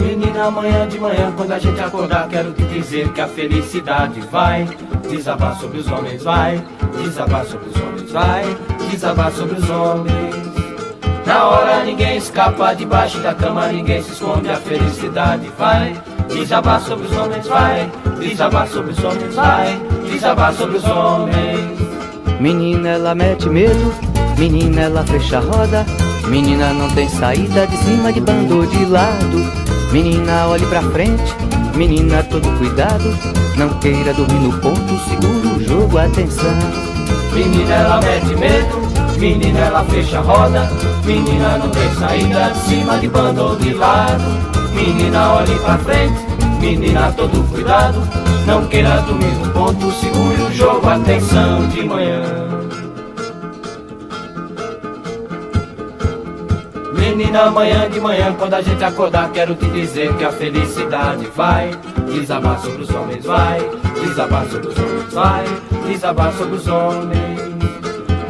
Menina, amanhã de manhã, quando a gente acordar, quero te dizer que a felicidade vai desabar sobre os homens, vai desabar sobre os homens, vai desabar sobre os homens. Na hora ninguém escapa, debaixo da cama ninguém se esconde, a felicidade vai desabar sobre os homens, vai desabar sobre os homens, vai desabar sobre os homens. Menina, ela mete medo, menina, ela fecha a roda. Menina não tem saída de cima, de bando de lado. Menina, olhe pra frente, menina, todo cuidado. Não queira dormir no ponto, segura o jogo, atenção. Menina, ela mete medo, menina, ela fecha a roda. Menina, não tem saída, de cima de bando ou de lado. Menina, olhe pra frente, menina, todo cuidado. Não queira dormir no ponto, segure o jogo, atenção de manhã. menina, amanhã de manhã, quando a gente acordar, quero te dizer que a felicidade vai desabar sobre os homens, vai desabar sobre os homens, vai desabar sobre os homens.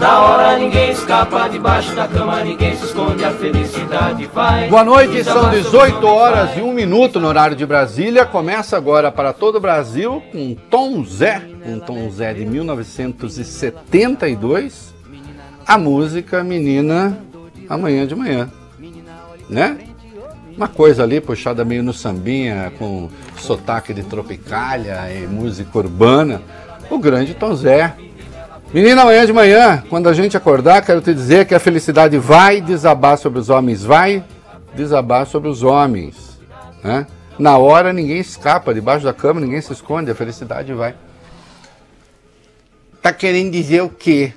Na hora ninguém escapa, debaixo da cama ninguém se esconde, a felicidade vai. Boa noite, são 18 horas vai. e 1 minuto no horário de Brasília. Começa agora para todo o Brasil com Tom Zé, um Tom Zé de 1972. A música Menina Amanhã de Manhã né? Uma coisa ali puxada meio no sambinha, com sotaque de tropicalha e música urbana, o grande Tom Zé. Menina, amanhã de manhã, quando a gente acordar, quero te dizer que a felicidade vai desabar sobre os homens, vai desabar sobre os homens, né? Na hora ninguém escapa, debaixo da cama ninguém se esconde, a felicidade vai. Tá querendo dizer o quê?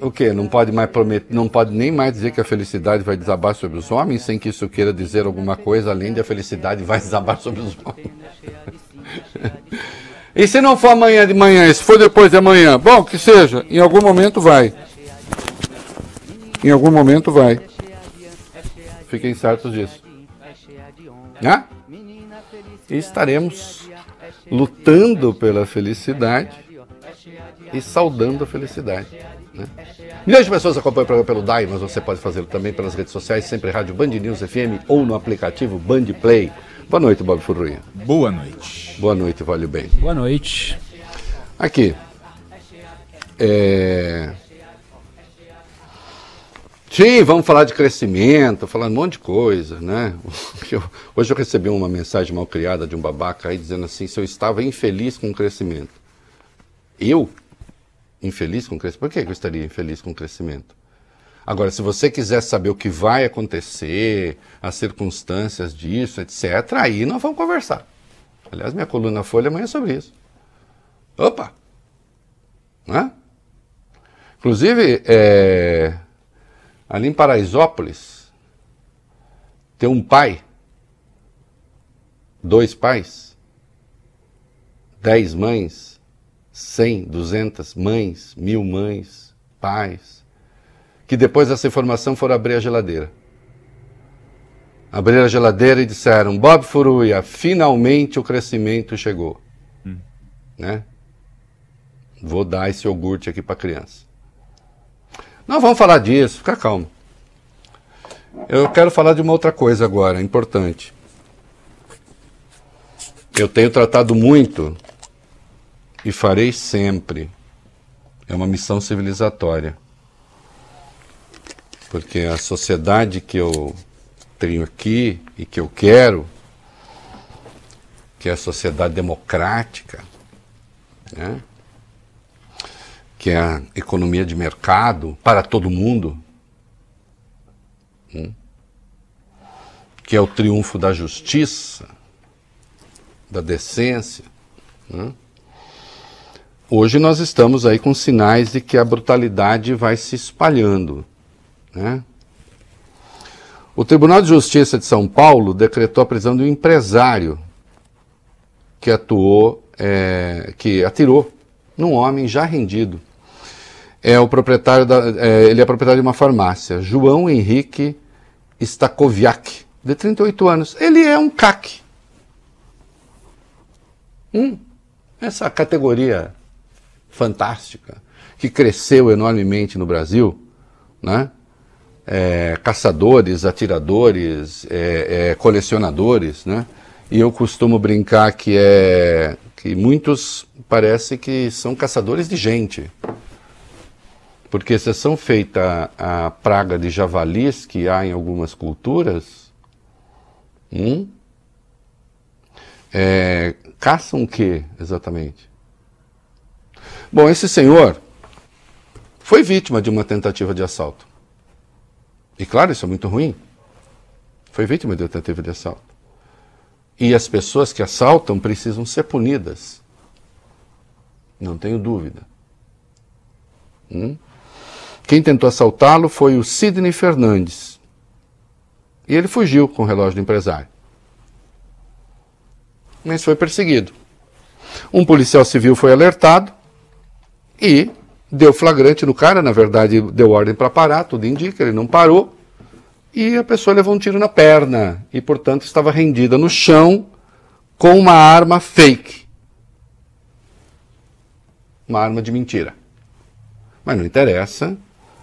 O quê? Não pode mais prometer, não pode nem mais dizer que a felicidade vai desabar sobre os homens, sem que isso queira dizer alguma coisa além de a felicidade vai desabar sobre os homens. e se não for amanhã de manhã, e se for depois de amanhã, bom, que seja, em algum momento vai. Em algum momento vai. Fiquem certos disso. Né? E estaremos lutando pela felicidade e saudando a felicidade. Né? Milhões de pessoas acompanham o programa pelo DAI, mas você pode fazê-lo também pelas redes sociais, sempre Rádio Band News FM ou no aplicativo Band Play. Boa noite, Bob Furruinha. Boa noite. Boa noite, Vale Bem. Boa noite. Aqui. É... Sim, vamos falar de crescimento, falando um monte de coisa, né? Eu, hoje eu recebi uma mensagem mal criada de um babaca aí dizendo assim, se eu estava infeliz com o crescimento. Eu? Infeliz com o crescimento? Por que eu estaria infeliz com o crescimento? Agora, se você quiser saber o que vai acontecer, as circunstâncias disso, etc., aí nós vamos conversar. Aliás, minha coluna Folha amanhã é sobre isso. Opa! Né? Inclusive, é ali em Paraisópolis, tem um pai, dois pais, dez mães, cem, duzentas mães, mil mães, pais, que depois dessa informação foram abrir a geladeira. Abriram a geladeira e disseram: Bob Furuia, finalmente o crescimento chegou. Hum. Né? Vou dar esse iogurte aqui para a criança. Não vamos falar disso, fica calmo. Eu quero falar de uma outra coisa agora, importante. Eu tenho tratado muito e farei sempre. É uma missão civilizatória. Porque a sociedade que eu tenho aqui e que eu quero, que é a sociedade democrática, né? que é a economia de mercado para todo mundo, hum, que é o triunfo da justiça, da decência. Hum, hoje nós estamos aí com sinais de que a brutalidade vai se espalhando. Né? O Tribunal de Justiça de São Paulo decretou a prisão de um empresário que atuou, é, que atirou num homem já rendido é o proprietário da, é, ele é proprietário de uma farmácia, João Henrique Stakoviak, de 38 anos. Ele é um CAC. Hum, essa categoria fantástica que cresceu enormemente no Brasil, né? É, caçadores, atiradores, é, é, colecionadores, né? E eu costumo brincar que é que muitos parece que são caçadores de gente. Porque exceção feita a, praga de javalis que há em algumas culturas, hum, é, caçam o que exatamente? Bom, esse senhor foi vítima de uma tentativa de assalto. E claro, isso é muito ruim. Foi vítima de uma tentativa de assalto. E as pessoas que assaltam precisam ser punidas. Não tenho dúvida. Hum? Quem tentou assaltá-lo foi o Sidney Fernandes. E ele fugiu com o relógio do empresário. Mas foi perseguido. Um policial civil foi alertado e deu flagrante no cara, na verdade, deu ordem para parar, tudo indica, ele não parou. E a pessoa levou um tiro na perna e, portanto, estava rendida no chão com uma arma fake. Uma arma de mentira. Mas não interessa,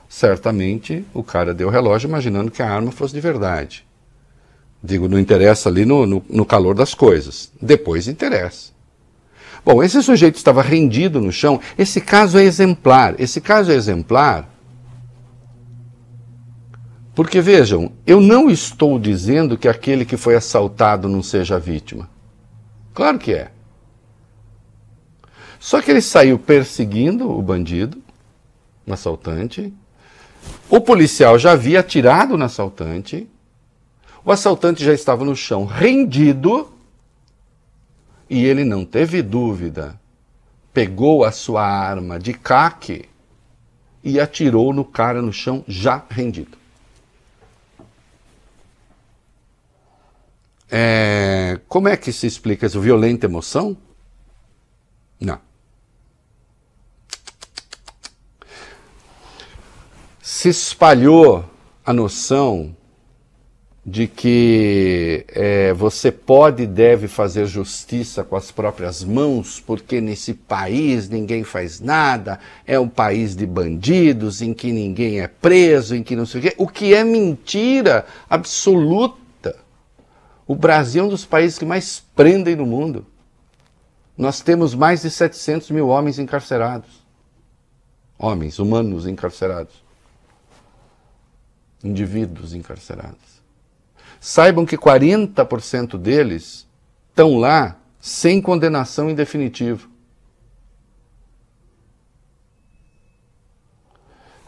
certamente o cara deu o relógio imaginando que a arma fosse de verdade. Digo, não interessa ali no, no, no calor das coisas. Depois interessa. Bom, esse sujeito estava rendido no chão. Esse caso é exemplar. Esse caso é exemplar. Porque vejam, eu não estou dizendo que aquele que foi assaltado não seja vítima. Claro que é. Só que ele saiu perseguindo o bandido, o assaltante, o policial já havia atirado no assaltante, o assaltante já estava no chão rendido e ele não teve dúvida. Pegou a sua arma de caque e atirou no cara no chão já rendido. É, como é que se explica isso? Violenta emoção? Não. se espalhou a noção de que é, você pode e deve fazer justiça com as próprias mãos, porque nesse país ninguém faz nada, é um país de bandidos, em que ninguém é preso, em que não sei o quê, o que é mentira absoluta. O Brasil é um dos países que mais prendem no mundo. Nós temos mais de 700 mil homens encarcerados. Homens, humanos encarcerados indivíduos encarcerados. Saibam que 40% deles estão lá sem condenação em definitivo.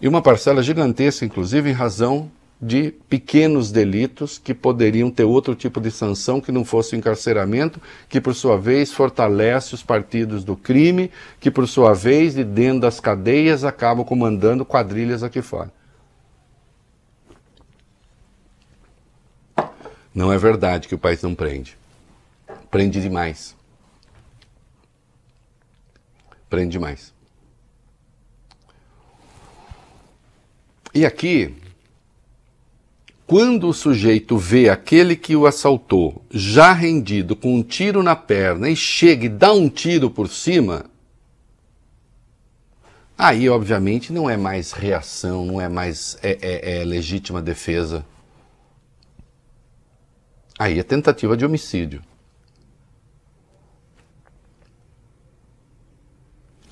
E uma parcela gigantesca, inclusive, em razão de pequenos delitos que poderiam ter outro tipo de sanção que não fosse o encarceramento, que por sua vez fortalece os partidos do crime, que por sua vez, de dentro das cadeias, acabam comandando quadrilhas aqui fora. Não é verdade que o país não prende. Prende demais. Prende demais. E aqui, quando o sujeito vê aquele que o assaltou já rendido com um tiro na perna e chega e dá um tiro por cima, aí obviamente não é mais reação, não é mais é, é, é legítima defesa. Aí é tentativa de homicídio.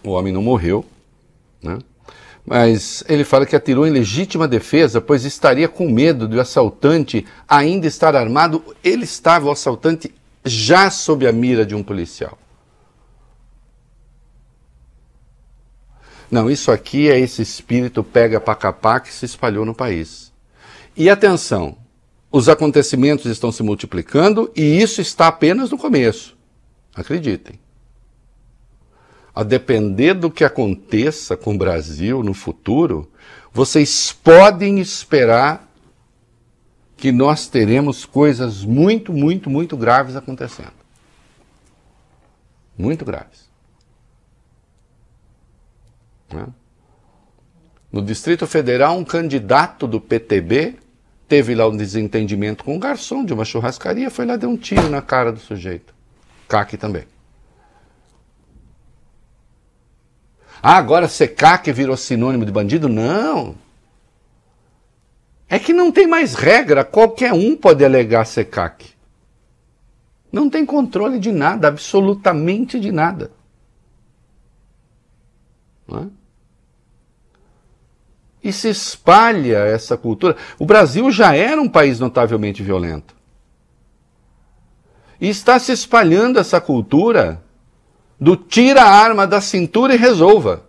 O homem não morreu, né? mas ele fala que atirou em legítima defesa, pois estaria com medo do assaltante ainda estar armado. Ele estava, o assaltante, já sob a mira de um policial. Não, isso aqui é esse espírito pega-pacapá que se espalhou no país. E atenção, os acontecimentos estão se multiplicando e isso está apenas no começo. Acreditem. A depender do que aconteça com o Brasil no futuro, vocês podem esperar que nós teremos coisas muito, muito, muito graves acontecendo. Muito graves. Né? No Distrito Federal, um candidato do PTB teve lá um desentendimento com um garçom de uma churrascaria, foi lá deu um tiro na cara do sujeito. CAC também. Ah, agora ser virou sinônimo de bandido? Não. É que não tem mais regra, qualquer um pode alegar ser Não tem controle de nada, absolutamente de nada. Não é? E se espalha essa cultura. O Brasil já era um país notavelmente violento. E está se espalhando essa cultura do tira a arma da cintura e resolva.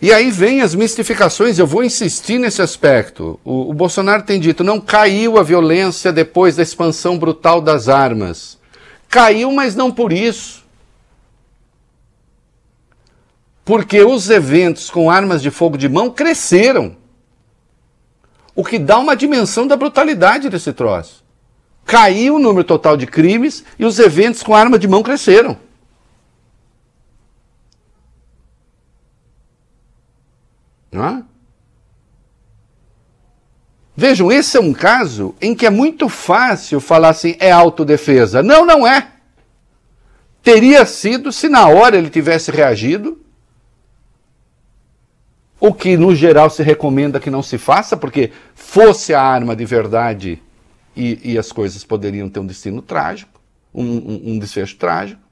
E aí vem as mistificações, eu vou insistir nesse aspecto. O, o, Bolsonaro tem dito: não caiu a violência depois da expansão brutal das armas. Caiu, mas não por isso. Porque os eventos com armas de fogo de mão cresceram. O que dá uma dimensão da brutalidade desse troço. Caiu o número total de crimes e os eventos com arma de mão cresceram. É? Vejam, esse é um caso em que é muito fácil falar assim, é autodefesa. Não, não é. Teria sido se na hora ele tivesse reagido o que no geral se recomenda que não se faça, porque fosse a arma de verdade e, e as coisas poderiam ter um destino trágico, um, um, um desfecho trágico.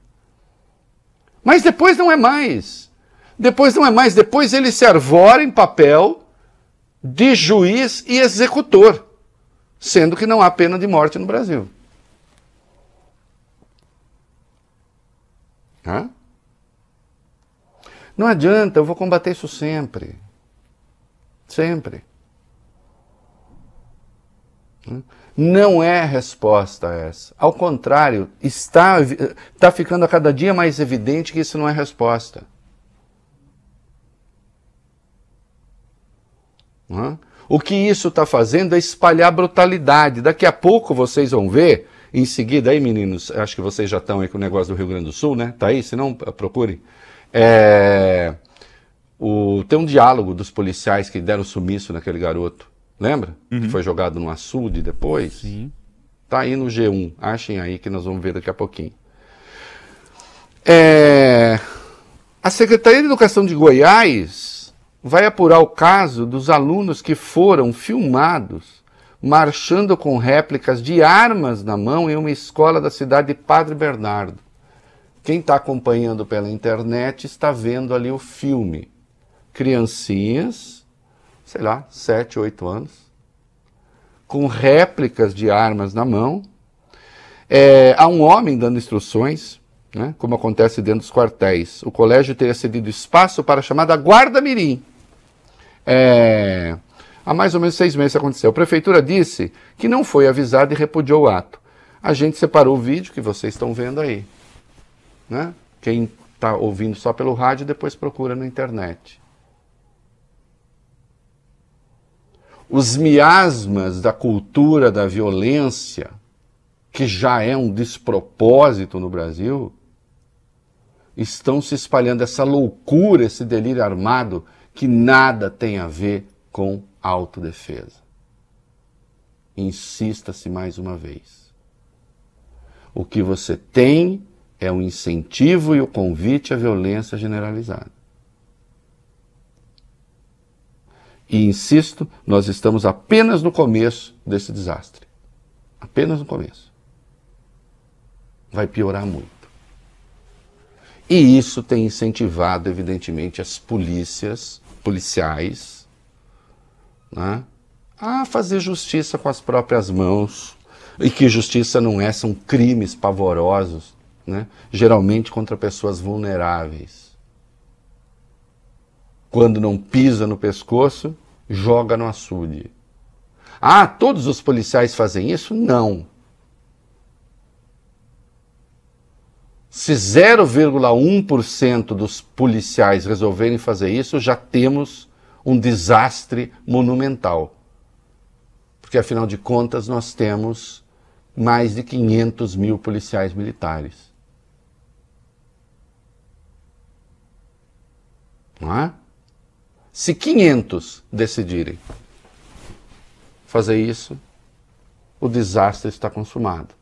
Mas depois não é mais. Depois não é mais. Depois ele se arvora em papel de juiz e executor, sendo que não há pena de morte no Brasil. Hã? Não adianta, eu vou combater isso sempre. Sempre. Não é resposta essa. Ao contrário, está, está ficando a cada dia mais evidente que isso não é resposta. O que isso está fazendo é espalhar brutalidade. Daqui a pouco vocês vão ver, em seguida, aí meninos, acho que vocês já estão aí com o negócio do Rio Grande do Sul, né? Tá aí? Se não, procure. É... O, tem um diálogo dos policiais que deram sumiço naquele garoto. Lembra? Uhum. Que foi jogado no açude depois. Sim. Tá aí no G1. Achem aí que nós vamos ver daqui a pouquinho. É... A Secretaria de Educação de Goiás vai apurar o caso dos alunos que foram filmados marchando com réplicas de armas na mão em uma escola da cidade de Padre Bernardo. Quem está acompanhando pela internet está vendo ali o filme criancinhas, sei lá, 7, 8 anos, com réplicas de armas na mão. É, há um homem dando instruções, né, como acontece dentro dos quartéis. O colégio teria cedido espaço para a chamada Guarda Mirim. É, há mais ou menos seis meses aconteceu. A prefeitura disse que não foi avisada e repudiou o ato. A gente separou o vídeo que vocês estão vendo aí. Né? Quem está ouvindo só pelo rádio, depois procura na internet. os miasmas da cultura da violência, que já é um despropósito no Brasil, estão se espalhando essa loucura, esse delírio armado que nada tem a ver com autodefesa. Insista-se mais uma vez. O que você tem é o incentivo e o convite à violência generalizada. E insisto, nós estamos apenas no começo desse desastre. Apenas no começo. Vai piorar muito. E isso tem incentivado, evidentemente, as polícias, policiais, né, a fazer justiça com as próprias mãos. E que justiça não é, são crimes pavorosos, né, geralmente contra pessoas vulneráveis quando não pisa no pescoço, joga no açude. Ah, todos os policiais fazem isso? Não. Se 0,1% dos policiais resolverem fazer isso, já temos um desastre monumental. Porque, afinal de contas, nós temos mais de 500 mil policiais militares. Não é? Se 500 decidirem fazer isso, o desastre está consumado.